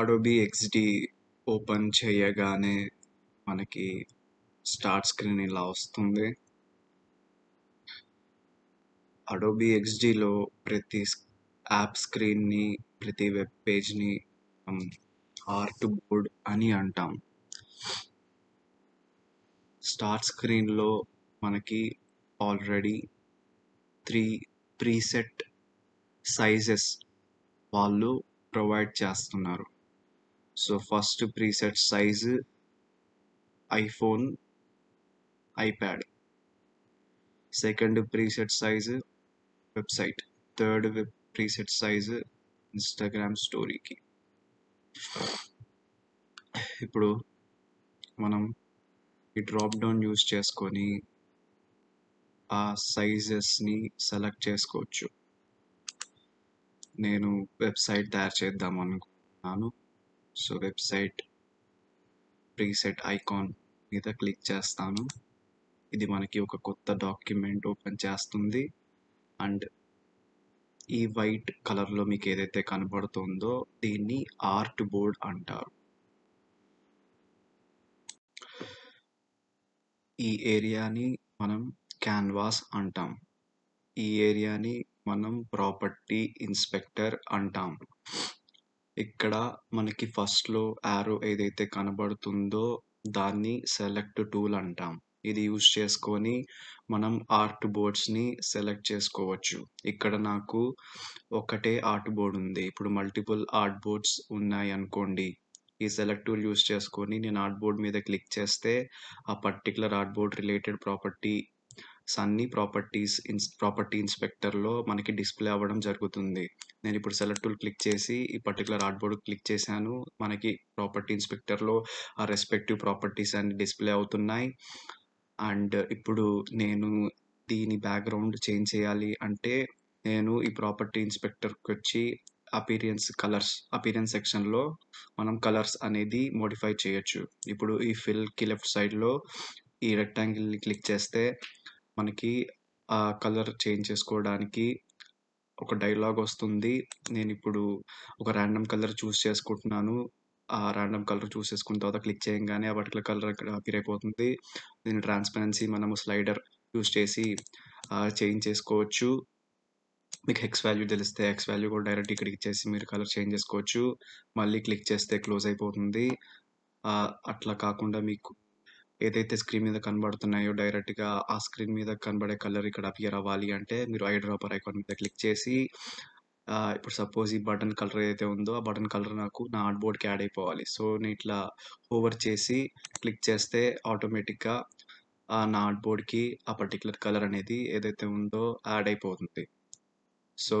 Adobe XD open చేయగానే మనకి start screen ఇలా వస్తుంది అడోబి ఎక్స్డిలో ప్రతి యాప్ స్క్రీన్ని ప్రతి వెబ్ పేజ్ని ఆర్ట్ బోర్డ్ అని అంటాం స్టార్ట్ స్క్రీన్లో మనకి ఆల్రెడీ త్రీ ప్రీసెట్ సైజెస్ వాళ్ళు ప్రొవైడ్ చేస్తున్నారు so first preset size iPhone iPad second preset size website third web preset size Instagram స్టోరీకి ఇప్పుడు మనం ఈ డ్రాప్ డౌన్ యూస్ చేసుకొని ఆ సైజెస్ని సెలెక్ట్ చేసుకోవచ్చు నేను వెబ్సైట్ తయారు చేద్దాం అనుకున్నాను సో వెబ్సైట్ ప్రీసెట్ ఐకాన్ మీద క్లిక్ చేస్తాను ఇది మనకి ఒక కొత్త డాక్యుమెంట్ ఓపెన్ చేస్తుంది అండ్ ఈ వైట్ కలర్లో మీకు ఏదైతే కనబడుతుందో దీన్ని ఆర్ట్ బోర్డ్ అంటారు ఈ ఏరియాని మనం క్యాన్వాస్ అంటాం ఈ ఏరియాని మనం ప్రాపర్టీ ఇన్స్పెక్టర్ అంటాం ఇక్కడ మనకి ఫస్ట్ లో యారో ఏదైతే కనబడుతుందో దాన్ని సెలెక్ట్ టూల్ అంటాం ఇది యూజ్ చేసుకొని మనం ఆర్ట్ బోర్డ్స్ని సెలెక్ట్ చేసుకోవచ్చు ఇక్కడ నాకు ఒకటే ఆర్ట్ బోర్డ్ ఉంది ఇప్పుడు మల్టిపుల్ ఆర్ట్ బోర్డ్స్ ఉన్నాయి అనుకోండి ఈ సెలెక్ట్ టూల్ యూస్ చేసుకొని నేను ఆర్ట్ బోర్డ్ మీద క్లిక్ చేస్తే ఆ particular art board related property సన్నీ ప్రాపర్టీస్ ఇన్స్ ప్రాపర్టీ ఇన్స్పెక్టర్లో మనకి డిస్ప్లే అవ్వడం జరుగుతుంది నేను ఇప్పుడు సెలెక్ట్ టూల్ క్లిక్ చేసి ఈ పర్టికులర్ ఆర్ట్ బోర్డు క్లిక్ చేశాను మనకి ప్రాపర్టీ ఇన్స్పెక్టర్లో ఆ రెస్పెక్టివ్ ప్రాపర్టీస్ అన్ని డిస్ప్లే అవుతున్నాయి అండ్ ఇప్పుడు నేను దీని బ్యాక్గ్రౌండ్ చేంజ్ చేయాలి అంటే నేను ఈ ప్రాపర్టీ ఇన్స్పెక్టర్కి వచ్చి అపీరియన్స్ కలర్స్ అపీరియన్స్ సెక్షన్లో మనం కలర్స్ అనేది మోడిఫై చేయొచ్చు ఇప్పుడు ఈ ఫిల్కి లెఫ్ట్ సైడ్లో ఈ రెక్టాంగిల్ని క్లిక్ చేస్తే మనకి ఆ కలర్ చేంజ్ చేసుకోవడానికి ఒక డైలాగ్ వస్తుంది నేను ఇప్పుడు ఒక ర్యాండమ్ కలర్ చూస్ చేసుకుంటున్నాను ఆ ర్యాండమ్ కలర్ చూస్ చేసుకున్న తర్వాత క్లిక్ చేయగానే ఆ పర్టికులర్ కలర్ ఇక్కడ అపీర్ అయిపోతుంది దీని ట్రాన్స్పరెన్సీ మనము స్లైడర్ యూస్ చేసి చేంజ్ చేసుకోవచ్చు మీకు హెక్స్ వాల్యూ తెలిస్తే ఎక్స్ వాల్యూ కూడా డైరెక్ట్ ఇక్కడికి చేసి మీరు కలర్ చేంజ్ చేసుకోవచ్చు మళ్ళీ క్లిక్ చేస్తే క్లోజ్ అయిపోతుంది అట్లా కాకుండా మీకు ఏదైతే స్క్రీన్ మీద కనబడుతున్నాయో డైరెక్ట్గా ఆ స్క్రీన్ మీద కనబడే కలర్ ఇక్కడ అపియర్ అవ్వాలి అంటే మీరు ఐ డ్రాపర్ ఐకాన్ మీద క్లిక్ చేసి ఇప్పుడు సపోజ్ ఈ బటన్ కలర్ ఏదైతే ఉందో ఆ బటన్ కలర్ నాకు నా ఆర్ట్ బోర్డ్కి యాడ్ అయిపోవాలి సో నేను ఇట్లా ఓవర్ చేసి క్లిక్ చేస్తే ఆటోమేటిక్గా నా ఆర్ట్ బోర్డ్కి ఆ పర్టికులర్ కలర్ అనేది ఏదైతే ఉందో యాడ్ అయిపోతుంది సో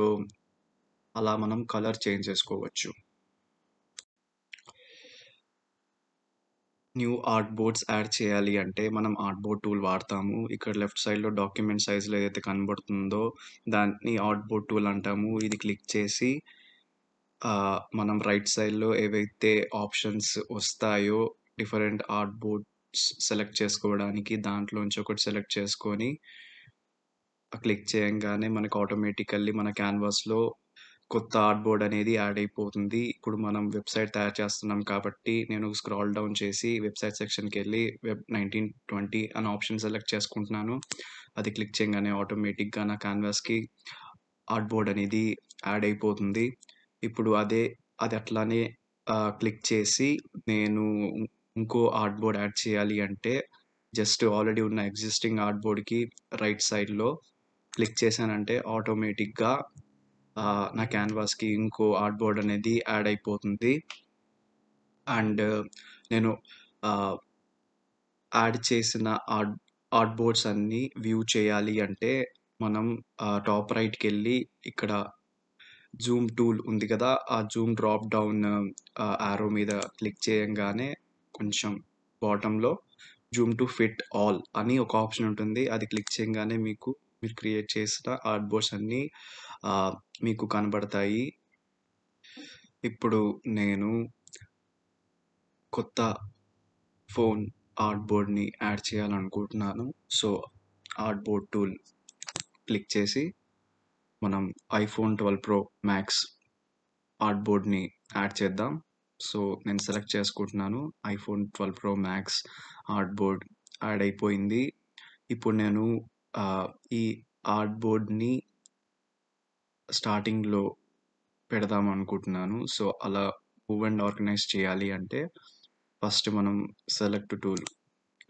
అలా మనం కలర్ చేంజ్ చేసుకోవచ్చు న్యూ ఆర్ట్ బోర్డ్స్ యాడ్ చేయాలి అంటే మనం ఆర్ట్ బోర్డ్ టూల్ వాడతాము ఇక్కడ లెఫ్ట్ సైడ్లో డాక్యుమెంట్ సైజ్లో ఏదైతే కనబడుతుందో దాన్ని ఆర్ట్ బోర్డ్ టూల్ అంటాము ఇది క్లిక్ చేసి మనం రైట్ సైడ్లో ఏవైతే ఆప్షన్స్ వస్తాయో డిఫరెంట్ ఆర్ట్ బోర్డ్స్ సెలెక్ట్ చేసుకోవడానికి దాంట్లోంచి ఒకటి సెలెక్ట్ చేసుకొని క్లిక్ చేయంగానే మనకు ఆటోమేటికల్లీ మన క్యాన్వాస్లో కొత్త ఆర్ట్ బోర్డ్ అనేది యాడ్ అయిపోతుంది ఇప్పుడు మనం వెబ్సైట్ తయారు చేస్తున్నాం కాబట్టి నేను స్క్రాల్ డౌన్ చేసి వెబ్సైట్ సెక్షన్కి వెళ్ళి వెబ్ నైన్టీన్ ట్వంటీ అనే ఆప్షన్ సెలెక్ట్ చేసుకుంటున్నాను అది క్లిక్ చేయగానే ఆటోమేటిక్గా నా క్యాన్వాస్కి ఆర్ట్ బోర్డ్ అనేది యాడ్ అయిపోతుంది ఇప్పుడు అదే అది అట్లానే క్లిక్ చేసి నేను ఇంకో ఆర్ట్ బోర్డ్ యాడ్ చేయాలి అంటే జస్ట్ ఆల్రెడీ ఉన్న ఎగ్జిస్టింగ్ ఆర్ట్ బోర్డ్కి రైట్ సైడ్లో క్లిక్ చేశానంటే ఆటోమేటిక్గా నా క్యాన్వాస్కి ఇంకో ఆర్ట్ బోర్డ్ అనేది యాడ్ అయిపోతుంది అండ్ నేను యాడ్ చేసిన ఆర్ట్ ఆర్ట్ బోర్డ్స్ అన్నీ వ్యూ చేయాలి అంటే మనం టాప్ రైట్కి వెళ్ళి ఇక్కడ జూమ్ టూల్ ఉంది కదా ఆ జూమ్ డ్రాప్ డౌన్ యారో మీద క్లిక్ చేయంగానే కొంచెం బాటంలో జూమ్ టు ఫిట్ ఆల్ అని ఒక ఆప్షన్ ఉంటుంది అది క్లిక్ చేయగానే మీకు మీరు క్రియేట్ చేసిన ఆర్ట్ బోర్డ్స్ అన్నీ మీకు కనబడతాయి ఇప్పుడు నేను కొత్త ఫోన్ ఆర్ట్ బోర్డ్ని యాడ్ చేయాలనుకుంటున్నాను so art board tool click చేసి మనం iPhone twelve pro max art బోర్డ్ని యాడ్ చేద్దాం సో నేను సెలెక్ట్ చేసుకుంటున్నాను iPhone twelve pro max art board add అయిపోయింది ఇప్పుడు నేను ఈ ఆర్ట్ బోర్డ్ని స్టార్టింగ్‌లో అనుకుంటున్నాను సో, అలా మూవ్ అండ్ ఆర్గనైజ్ చేయాలి అంటే ఫస్ట్ మనం సెలెక్ట్ టూల్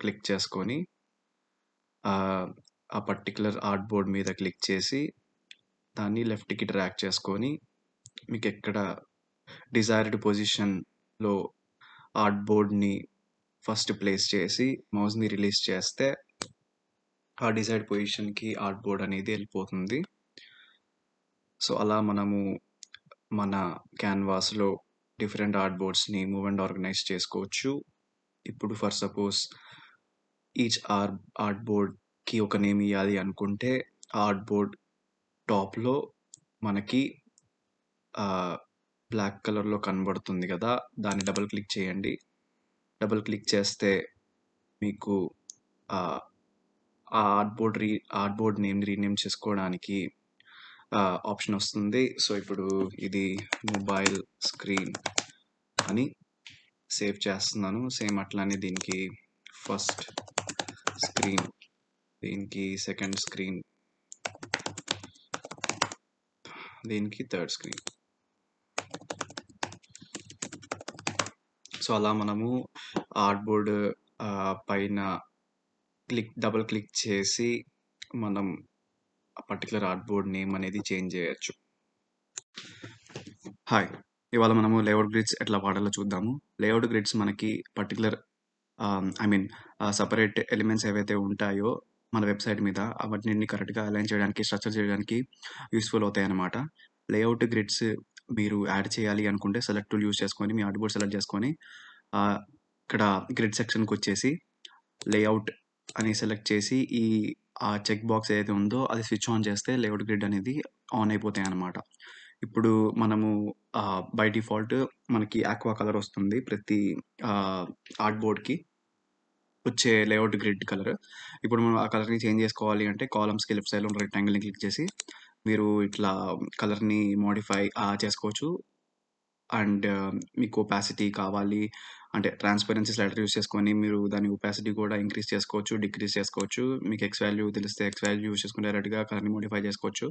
క్లిక్ చేసుకొని ఆ పర్టికులర్ ఆర్ట్ బోర్డ్ మీద క్లిక్ చేసి దాన్ని లెఫ్ట్‌కి ట్రాక్ చేసుకొని మీకు ఎక్కడ డిజైర్డ్ పొజిషన్‌లో ఆర్ట్ బోర్డ్‌ని ఫస్ట్ ప్లేస్ చేసి మౌస్‌ని రిలీజ్ చేస్తే ఆ డిజైర్డ్ పొజిషన్‌కి ఆర్ట్ బోర్డ్ అనేది వెళ్ళిపోతుంది సో అలా మనము మన క్యాన్వాస్లో డిఫరెంట్ ఆర్ట్ బోర్డ్స్ని మూవ్ అండ్ ఆర్గనైజ్ చేసుకోవచ్చు ఇప్పుడు ఫర్ సపోజ్ ఈచ్ ఆర్ ఆర్ట్ బోర్డ్కి ఒక నేమ్ ఇవ్వాలి అనుకుంటే ఆర్ట్ బోర్డ్ టాప్లో మనకి బ్లాక్ కలర్లో కనబడుతుంది కదా దాన్ని డబుల్ క్లిక్ చేయండి డబుల్ క్లిక్ చేస్తే మీకు art board re art board name rename చేసుకోవడానికి ఆప్షన్ వస్తుంది సో ఇప్పుడు ఇది మొబైల్ స్క్రీన్ అని సేవ్ చేస్తున్నాను సేమ్ అట్లానే దీనికి ఫస్ట్ స్క్రీన్ దీనికి సెకండ్ స్క్రీన్ దీనికి థర్డ్ స్క్రీన్ సో అలా మనము ఆర్ట్ బోర్డు పైన క్లిక్ డబుల్ క్లిక్ చేసి మనం పర్టికులర్ ఆర్ట్ బోర్డ్ నేమ్ అనేది చేంజ్ చేయొచ్చు హాయ్ ఇవాళ మనము లేఅవుట్ గ్రిడ్స్ ఎట్లా వాడాలో చూద్దాము లేఅవుట్ గ్రిడ్స్ మనకి particular I mean separate elements ఏవైతే ఉంటాయో మన వెబ్సైట్ మీద అవన్నీ కరెక్ట్గా అలైన్ చేయడానికి స్ట్రక్చర్ చేయడానికి యూస్ఫుల్ అవుతాయి అనమాట లేఅవుట్ గ్రిడ్స్ మీరు యాడ్ చేయాలి అనుకుంటే సెలెక్ట్ టూల్ యూస్ చేసుకొని మీ ఆర్ట్ బోర్డ్ సెలెక్ట్ చేసుకొని ఇక్కడ గ్రిడ్ సెక్షన్కి వచ్చేసి లేఅవుట్ అని సెలెక్ట్ చేసి ఈ ఆ చెక్ బాక్స్ ఏదైతే ఉందో అది స్విచ్ ఆన్ చేస్తే లేఅవుట్ గ్రిడ్ అనేది ఆన్ అయిపోతాయి అనమాట ఇప్పుడు మనము బై డిఫాల్ట్ మనకి ఆక్వా కలర్ వస్తుంది ప్రతి ఆర్ట్ బోర్డ్కి వచ్చే లేఅవుట్ గ్రిడ్ కలర్ ఇప్పుడు మనం ఆ కలర్ని చేంజ్ చేసుకోవాలి అంటే కాలమ్స్కి లెఫ్ట్ సైడ్లో ఉన్న రెక్టాంగిల్ని క్లిక్ చేసి మీరు ఇట్లా కలర్ని మోడిఫై చేసుకోవచ్చు అండ్ మీకు ఒపాసిటీ కావాలి అంటే ట్రాన్స్పరెన్సీ లెటర్ యూస్ చేసుకొని మీరు దాని ఒపాసిటీ కూడా ఇంక్రీజ్ చేసుకోవచ్చు డిక్రీస్ చేసుకోవచ్చు మీకు ఎక్స్ వాల్యూ తెలిస్తే ఎక్స్ వాల్యూ యూస్ చేసుకుని డైరెక్ట్గా కలర్ని మోడిఫై చేసుకోవచ్చు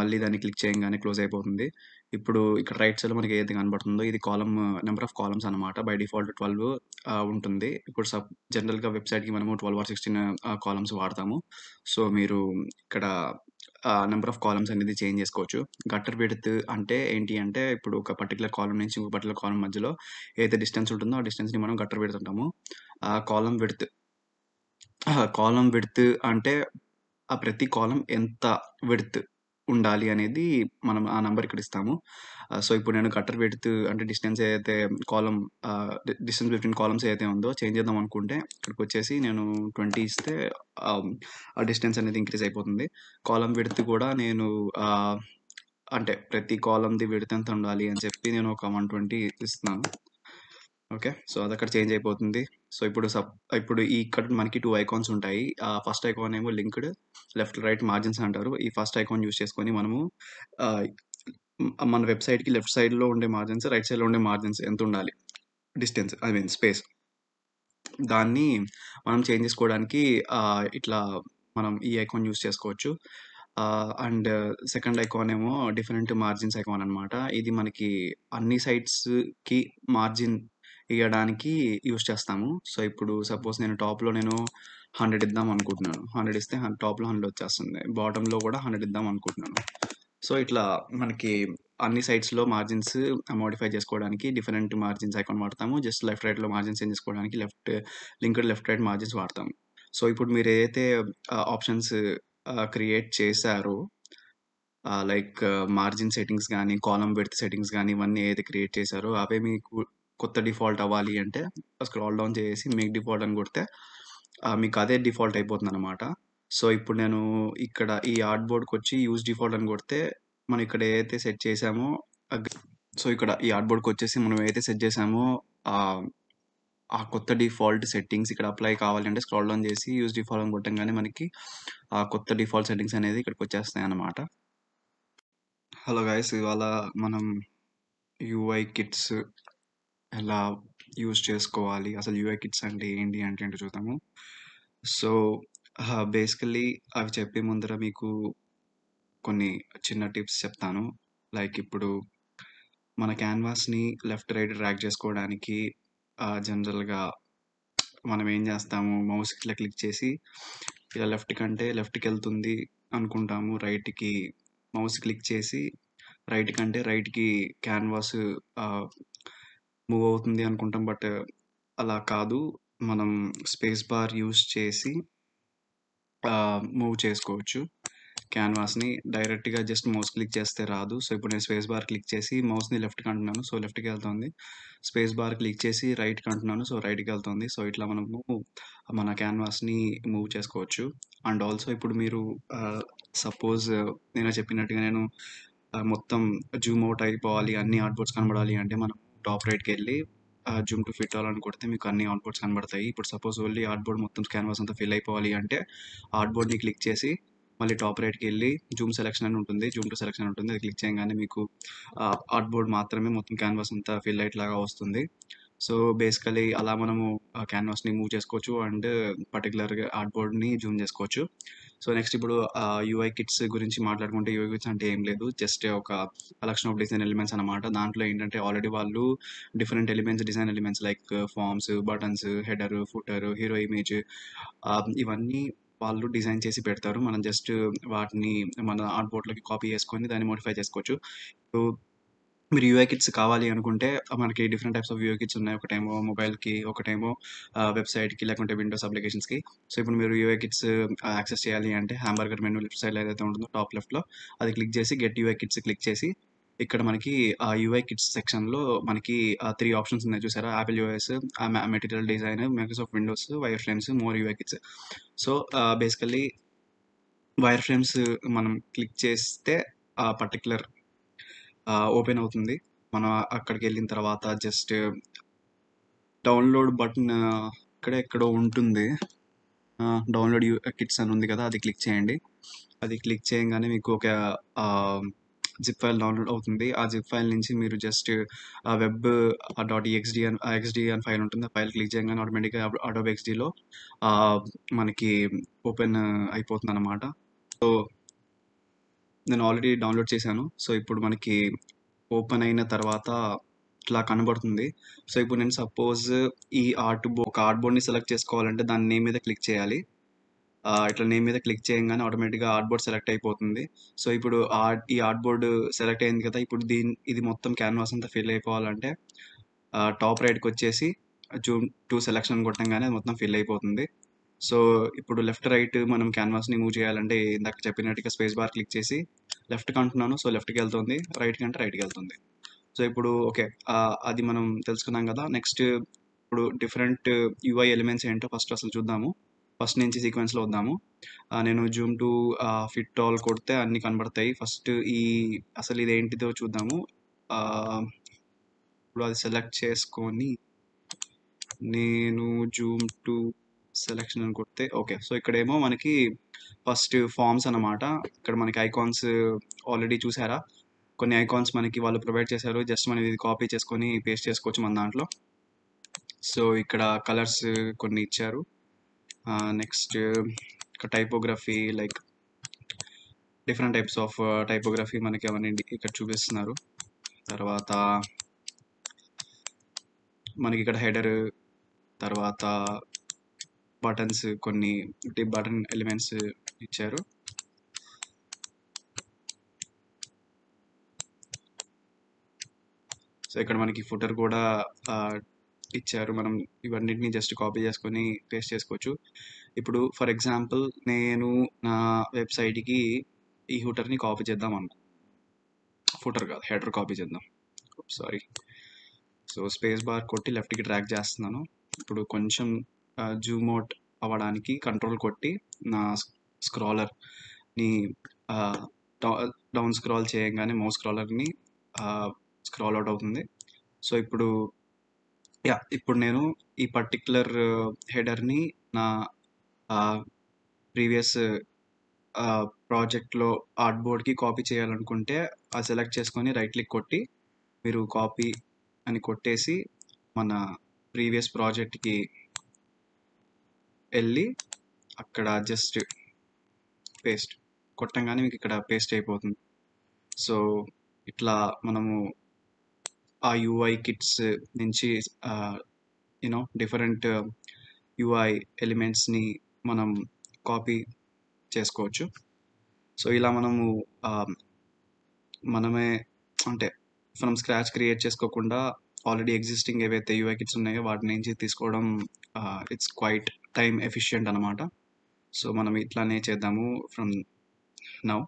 మళ్ళీ దాన్ని క్లిక్ చేయగానే క్లోజ్ అయిపోతుంది ఇప్పుడు ఇక్కడ రైట్ సైడ్ మనకి ఏది కనబడుతుందో ఇది కాలమ్ నెంబర్ ఆఫ్ కాలమ్స్ అనమాట బై డిఫాల్ట్ ట్వెల్వ్ ఉంటుంది ఇప్పుడు సబ్ జనరల్గా వెబ్సైట్కి మనము ట్వెల్వ్ ఆర్ సిక్స్టీన్ కాలమ్స్ వాడతాము సో మీరు ఇక్కడ నెంబర్ ఆఫ్ కాలమ్స్ అనేది చేంజ్ చేసుకోవచ్చు గట్టర్ విడత్ అంటే ఏంటి అంటే ఇప్పుడు ఒక పర్టికులర్ కాలం నుంచి ఇంకో పర్టికులర్ కాలం మధ్యలో ఏదైతే డిస్టెన్స్ ఉంటుందో ఆ డిస్టెన్స్ని మనం గట్టర్ పెడుతుంటాము కాలం విడత్ కాలం విడత్ అంటే ఆ ప్రతి కాలం ఎంత విడత్ ఉండాలి అనేది మనం ఆ నంబర్ ఇక్కడ ఇస్తాము సో ఇప్పుడు నేను కట్టర్ పెడుతూ అంటే డిస్టెన్స్ ఏదైతే కాలం డిస్టెన్స్ బిట్వీన్ కాలమ్స్ ఏదైతే ఉందో చేంజ్ చేద్దాం అనుకుంటే ఇక్కడికి వచ్చేసి నేను ట్వంటీ ఇస్తే ఆ డిస్టెన్స్ అనేది ఇంక్రీజ్ అయిపోతుంది కాలం పెడుతూ కూడా నేను అంటే ప్రతి కాలంది ఎంత ఉండాలి అని చెప్పి నేను ఒక వన్ ట్వంటీ ఇస్తున్నాను ఓకే సో అది అక్కడ చేంజ్ అయిపోతుంది సో ఇప్పుడు సబ్ ఇప్పుడు ఇక్కడ మనకి టూ ఐకాన్స్ ఉంటాయి ఆ ఫస్ట్ ఐకాన్ ఏమో లింక్డ్ లెఫ్ట్ రైట్ మార్జిన్స్ అంటారు ఈ ఫస్ట్ ఐకాన్ యూస్ చేసుకొని మనము మన వెబ్సైట్కి లెఫ్ట్ సైడ్లో ఉండే మార్జిన్స్ రైట్ సైడ్లో ఉండే మార్జిన్స్ ఎంత ఉండాలి డిస్టెన్స్ ఐ మీన్ స్పేస్ దాన్ని మనం చేంజ్ చేసుకోవడానికి ఇట్లా మనం ఈ ఐకాన్ యూస్ చేసుకోవచ్చు అండ్ సెకండ్ ఐకాన్ ఏమో డిఫరెంట్ మార్జిన్స్ ఐకాన్ అనమాట ఇది మనకి అన్ని సైట్స్కి మార్జిన్ ఇవ్వడానికి యూస్ చేస్తాము సో ఇప్పుడు సపోజ్ నేను టాప్లో నేను హండ్రెడ్ ఇద్దాం అనుకుంటున్నాను హండ్రెడ్ ఇస్తే టాప్లో హండ్రెడ్ వచ్చేస్తుంది బాటంలో కూడా హండ్రెడ్ ఇద్దాం అనుకుంటున్నాను సో ఇట్లా మనకి అన్ని సైట్స్లో మార్జిన్స్ మోడిఫై చేసుకోవడానికి డిఫరెంట్ మార్జిన్స్ అకౌంట్ వాడతాము జస్ట్ లెఫ్ట్ రైట్లో మార్జిన్స్ చేంజ్ చేసుకోవడానికి left linked left right margins వాడతాము సో ఇప్పుడు మీరు ఏదైతే ఆప్షన్స్ క్రియేట్ చేశారో లైక్ మార్జిన్ సెట్టింగ్స్ కానీ కాలం బెడ్త్ సెట్టింగ్స్ కానీ ఇవన్నీ ఏదైతే క్రియేట్ చేశారో అవే మీకు కొత్త డిఫాల్ట్ అవ్వాలి అంటే స్క్రాల్ డౌన్ చేసి మేక్ డిఫాల్ట్ అని కొడితే మీకు అదే డిఫాల్ట్ అయిపోతుంది అనమాట సో ఇప్పుడు నేను ఇక్కడ ఈ ఆర్ట్ బోర్డ్కి వచ్చి యూజ్ డిఫాల్ట్ అని కొడితే మనం ఇక్కడ ఏదైతే సెట్ చేసామో సో ఇక్కడ ఈ ఆర్ట్ బోర్డ్కి వచ్చేసి మనం ఏదైతే సెట్ చేసామో ఆ కొత్త డిఫాల్ట్ సెట్టింగ్స్ ఇక్కడ అప్లై కావాలంటే స్క్రాల్ డౌన్ చేసి యూజ్ డిఫాల్ట్ అని కొట్టంగానే మనకి ఆ కొత్త డిఫాల్ట్ సెట్టింగ్స్ అనేది ఇక్కడికి వచ్చేస్తాయి అనమాట హలో గాయస్ ఇవాళ మనం యూఐ కిట్స్ ఎలా యూజ్ చేసుకోవాలి అసలు యూఐ కిట్స్ అంటే ఏంటి అంటే ఏంటో చూద్దాము సో బేసికలీ అవి చెప్పే ముందర మీకు కొన్ని చిన్న టిప్స్ చెప్తాను లైక్ ఇప్పుడు మన క్యాన్వాస్ని లెఫ్ట్ రైట్ ట్రాక్ చేసుకోవడానికి జనరల్గా మనం ఏం చేస్తాము మౌస్ ఇట్లా క్లిక్ చేసి ఇలా లెఫ్ట్ కంటే లెఫ్ట్కి వెళ్తుంది అనుకుంటాము రైట్కి మౌస్ క్లిక్ చేసి రైట్ కంటే రైట్కి క్యాన్వాస్ మూవ్ అవుతుంది అనుకుంటాం బట్ అలా కాదు మనం స్పేస్ బార్ యూస్ చేసి మూవ్ చేసుకోవచ్చు క్యాన్వాస్ని డైరెక్ట్గా జస్ట్ మౌస్ క్లిక్ చేస్తే రాదు సో ఇప్పుడు నేను స్పేస్ బార్ క్లిక్ చేసి మౌస్ని లెఫ్ట్కి అంటున్నాను సో లెఫ్ట్కి వెళ్తుంది స్పేస్ బార్ క్లిక్ చేసి రైట్కి అంటున్నాను సో రైట్కి వెళ్తుంది సో ఇట్లా మనము మన క్యాన్వాస్ని మూవ్ చేసుకోవచ్చు అండ్ ఆల్సో ఇప్పుడు మీరు సపోజ్ నేను చెప్పినట్టుగా నేను మొత్తం జూమ్ అవుట్ అయిపోవాలి అన్ని ఆర్ట్ బోర్డ్స్ కనబడాలి అంటే మనం టాప్ రైట్కి వెళ్ళి జూమ్ టు ఫిట్ అవ్వాలని కొడితే మీకు అన్ని అవుట్బోర్డ్స్ కనబడతాయి ఇప్పుడు సపోజ్ ఓన్లీ బోర్డ్ మొత్తం క్యాన్వాస్ అంతా ఫిల్ అయిపోవాలి అంటే బోర్డ్ని క్లిక్ చేసి మళ్ళీ టాప్ రైట్కి వెళ్ళి జూమ్ సెలెక్షన్ అని ఉంటుంది జూమ్ టు సెలెక్షన్ ఉంటుంది అది క్లిక్ చేయగానే మీకు బోర్డ్ మాత్రమే మొత్తం క్యాన్వాస్ అంతా ఫిల్ అయ్యేలాగా వస్తుంది సో బేసికలీ అలా మనము క్యాన్వాస్ని మూవ్ చేసుకోవచ్చు అండ్ పర్టికులర్గా బోర్డ్ని జూమ్ చేసుకోవచ్చు సో నెక్స్ట్ ఇప్పుడు యూఐ కిట్స్ గురించి మాట్లాడుకుంటే యూఐ కిట్స్ అంటే ఏం లేదు జస్ట్ ఒక కలెక్షన్ ఆఫ్ డిజైన్ ఎలిమెంట్స్ అనమాట దాంట్లో ఏంటంటే ఆల్రెడీ వాళ్ళు different elements design elements like forms buttons header footer hero image ఇవన్నీ వాళ్ళు డిజైన్ చేసి పెడతారు మనం జస్ట్ వాటిని మన ఆర్ట్ బోర్డ్లోకి కాపీ చేసుకొని దాన్ని మోడిఫై చేసుకోవచ్చు మీరు యూఏ కిట్స్ కావాలి అనుకుంటే మనకి different types of UI kits ఉన్నాయి ఒకటేమో మొబైల్కి ఒకటేమో వెబ్సైట్కి లేకుంటే విండోస్ అప్లికేషన్స్కి సో ఇప్పుడు మీరు యూఏ కిట్స్ యాక్సెస్ చేయాలి అంటే హ్యాంబర్గర్ మెనూ లెఫ్ట్ సైడ్ ఏదైతే ఉంటుందో టాప్ లెఫ్ట్లో అది క్లిక్ చేసి గెట్ యూఏ కిట్స్ క్లిక్ చేసి ఇక్కడ మనకి ఆ యూఐ కిట్స్ సెక్షన్లో మనకి త్రీ ఆప్షన్స్ ఉన్నాయి చూసారా Apple iOS material design Microsoft Windows wireframes more UI kits so basically wireframes మనం క్లిక్ చేస్తే ఆ పర్టికులర్ ఓపెన్ అవుతుంది మనం అక్కడికి వెళ్ళిన తర్వాత జస్ట్ డౌన్లోడ్ బటన్ ఇక్కడే ఎక్కడో ఉంటుంది డౌన్లోడ్ కిట్స్ అని ఉంది కదా అది క్లిక్ చేయండి అది క్లిక్ చేయగానే మీకు ఒక జిప్ ఫైల్ డౌన్లోడ్ అవుతుంది ఆ జిప్ ఫైల్ నుంచి మీరు జస్ట్ ఆ వెబ్ డాట్ ఎక్స్డి అని ఎక్స్డి అని ఫైల్ ఉంటుంది ఆ ఫైల్ క్లిక్ చేయగానే ఆటోమేటిక్గా అడోబ్ ఎక్స్డిలో మనకి ఓపెన్ అయిపోతుంది అనమాట సో నేను ఆల్రెడీ డౌన్లోడ్ చేశాను సో ఇప్పుడు మనకి ఓపెన్ అయిన తర్వాత ఇట్లా కనబడుతుంది సో ఇప్పుడు నేను సపోజ్ ఈ ఆర్ట్ బో కార్డ్ బోర్డ్ని సెలెక్ట్ చేసుకోవాలంటే దాని నేమ్ మీద క్లిక్ చేయాలి ఇట్లా నేమ్ మీద క్లిక్ చేయగానే ఆటోమేటిక్గా ఆర్ట్ బోర్డ్ సెలెక్ట్ అయిపోతుంది సో ఇప్పుడు ఆర్ట్ ఈ ఆర్ట్ బోర్డు సెలెక్ట్ అయింది కదా ఇప్పుడు దీని ఇది మొత్తం క్యాన్వాస్ అంతా ఫిల్ అయిపోవాలంటే టాప్ రైట్కి వచ్చేసి జూమ్ టూ సెలెక్షన్ కొట్టంగానే మొత్తం ఫిల్ అయిపోతుంది సో ఇప్పుడు లెఫ్ట్ రైట్ మనం క్యాన్వాస్ని మూవ్ చేయాలంటే ఇందాక చెప్పినట్టుగా స్పేస్ బార్ క్లిక్ చేసి లెఫ్ట్కి అంటున్నాను సో లెఫ్ట్కి వెళ్తుంది రైట్కి అంటే రైట్కి వెళ్తుంది సో ఇప్పుడు ఓకే అది మనం తెలుసుకున్నాం కదా నెక్స్ట్ ఇప్పుడు డిఫరెంట్ యూఐ ఎలిమెంట్స్ ఏంటో ఫస్ట్ అసలు చూద్దాము ఫస్ట్ నుంచి సీక్వెన్స్లో వద్దాము నేను జూమ్ టు ఫిట్ ఆల్ కొడితే అన్నీ కనబడతాయి ఫస్ట్ ఈ అసలు ఇది ఏంటిదో చూద్దాము ఇప్పుడు అది సెలెక్ట్ చేసుకొని నేను జూమ్ టు సెలెక్షన్ అని కొడితే ఓకే సో ఇక్కడేమో మనకి ఫస్ట్ ఫార్మ్స్ అనమాట ఇక్కడ మనకి ఐకాన్స్ ఆల్రెడీ చూసారా కొన్ని ఐకాన్స్ మనకి వాళ్ళు ప్రొవైడ్ చేశారు జస్ట్ మనం ఇది కాపీ చేసుకొని పేస్ట్ చేసుకోవచ్చు మన దాంట్లో సో ఇక్కడ కలర్స్ కొన్ని ఇచ్చారు నెక్స్ట్ ఇక్కడ typography like different types of typography మనకి అవన్నీ ఇక్కడ చూపిస్తున్నారు తర్వాత మనకి ఇక్కడ హెడర్ తర్వాత బటన్స్ కొన్ని బటన్ ఎలిమెంట్స్ ఇచ్చారు సో ఇక్కడ మనకి ఫుటర్ కూడా ఇచ్చారు మనం ఇవన్నిటిని జస్ట్ కాపీ చేసుకొని పేస్ట్ చేసుకోవచ్చు ఇప్పుడు ఫర్ ఎగ్జాంపుల్ నేను నా వెబ్సైట్కి ఈ హుటర్ని కాపీ చేద్దాం అనుకో ఫుటర్ కాదు హెటర్ కాపీ చేద్దాం సారీ సో స్పేస్ బార్ కొట్టి లెఫ్ట్కి ట్రాక్ చేస్తున్నాను ఇప్పుడు కొంచెం జూమ్ అవుట్ అవ్వడానికి కంట్రోల్ కొట్టి నా స్క్రాలర్ని డౌన్ స్క్రాల్ చేయగానే మౌస్ స్క్రాలర్ని స్క్రాల్ అవుట్ అవుతుంది సో ఇప్పుడు యా ఇప్పుడు నేను ఈ పర్టిక్యులర్ హెడర్ని నా ప్రీవియస్ ప్రాజెక్ట్లో ఆర్ట్ బోర్డ్కి కాపీ చేయాలనుకుంటే ఆ సెలెక్ట్ చేసుకొని రైట్ క్లిక్ కొట్టి మీరు కాపీ అని కొట్టేసి మన ప్రీవియస్ ప్రాజెక్ట్కి వెళ్ళి అక్కడ జస్ట్ పేస్ట్ కొట్టంగానే మీకు ఇక్కడ పేస్ట్ అయిపోతుంది సో ఇట్లా మనము ఆ యుఐ కిట్స్ నుంచి యూనో డిఫరెంట్ యూఐ ఎలిమెంట్స్ని మనం కాపీ చేసుకోవచ్చు సో ఇలా మనము మనమే అంటే ఫ్రమ్ స్క్రాచ్ క్రియేట్ చేసుకోకుండా ఆల్రెడీ ఎగ్జిస్టింగ్ ఏవైతే యూఐ కిట్స్ ఉన్నాయో వాటి నుంచి తీసుకోవడం ఇట్స్ క్వైట్ టైం ఎఫిషియంట్ అనమాట సో మనం ఇట్లానే చేద్దాము ఫ్రమ్ నౌ